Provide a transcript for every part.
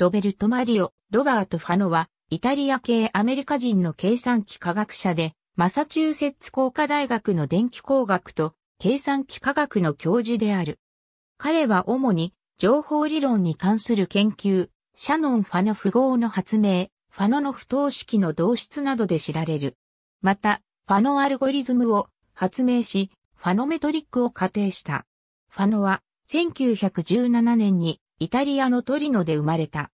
ロベルト・マリオ、ロバート・ファノは、イタリア系アメリカ人の計算機科学者で、マサチューセッツ工科大学の電気工学と計算機科学の教授である。彼は主に情報理論に関する研究、シャノン・ファノ符号の発明、ファノの不等式の導出などで知られる。また、ファノアルゴリズムを発明し、ファノメトリックを仮定した。ファノは1917年にイタリアのトリノで生まれた。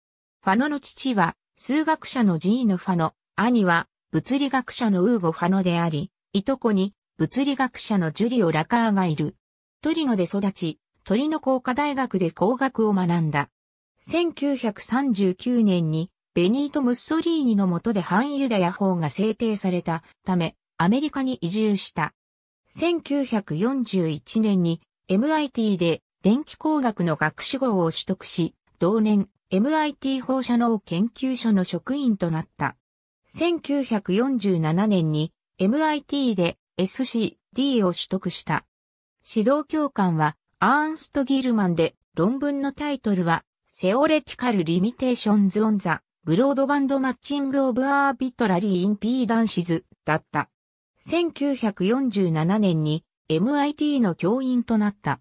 ファノの父は、数学者のジーヌ・ファノ、兄は、物理学者のウーゴ・ファノであり、いとこに、物理学者のジュリオ・ラカーがいる。トリノで育ち、トリノ工科大学で工学を学んだ。1939年に、ベニート・ムッソリーニの下で反ユダヤ法が制定されたため、アメリカに移住した。1941年に MIT で電気工学の学士号を取得し、同年、MIT 放射能研究所の職員となった。1947年に MIT で SCD を取得した。指導教官はアーンスト・ギルマンで論文のタイトルはセオレティカル・リミテーションズ・オン・ザ・ブロードバンド・マッチング・オブ・アービトラリー・インピーダンシズだった。1947年に MIT の教員となった。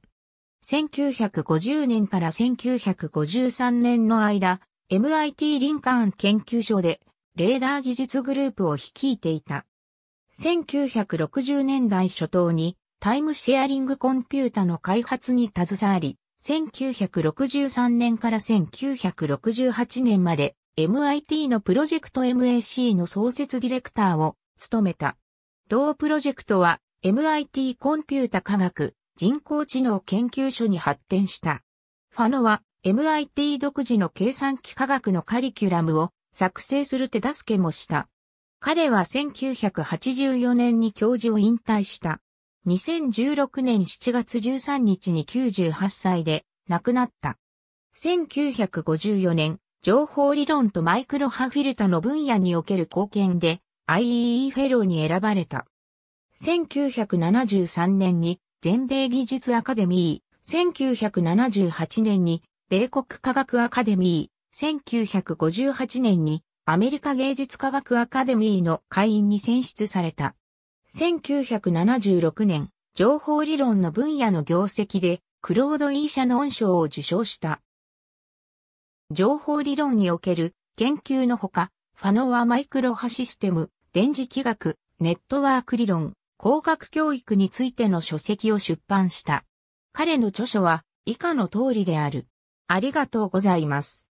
1950年から1953年の間、MIT リンカーン研究所でレーダー技術グループを率いていた。1960年代初頭にタイムシェアリングコンピュータの開発に携わり、1963年から1968年まで MIT のプロジェクト MAC の創設ディレクターを務めた。同プロジェクトは MIT コンピュータ科学人工知能研究所に発展した。ファノは MIT 独自の計算機科学のカリキュラムを作成する手助けもした。彼は1984年に教授を引退した。2016年7月13日に98歳で亡くなった。1954年、情報理論とマイクロ波フィルタの分野における貢献で IEE フェローに選ばれた。1973年に全米技術アカデミー、1978年に、米国科学アカデミー、1958年に、アメリカ芸術科学アカデミーの会員に選出された。1976年、情報理論の分野の業績で、クロード・イーシャノン賞を受賞した。情報理論における研究のほか、ファノア・マイクロ波システム、電磁気学、ネットワーク理論、工学教育についての書籍を出版した。彼の著書は以下の通りである。ありがとうございます。